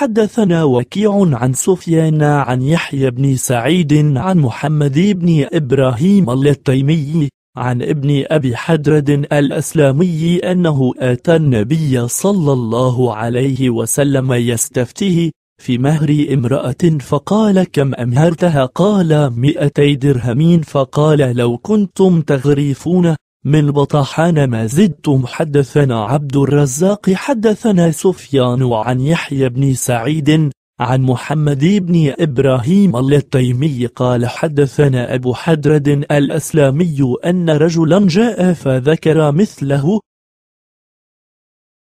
حدثنا وكيع عن سفيان عن يحيى بن سعيد عن محمد بن إبراهيم التيمي عن ابن أبي حدرد الأسلامي أنه آتى النبي صلى الله عليه وسلم يستفتيه في مهر امرأة فقال كم أمهرتها قال مئتي درهمين فقال لو كنتم تغريفون من بطحان ما زدت حدثنا عبد الرزاق حدثنا سفيان عن يحيى بن سعيد عن محمد بن إبراهيم التيمي قال حدثنا أبو حدرد الأسلامي أن رجلا جاء فذكر مثله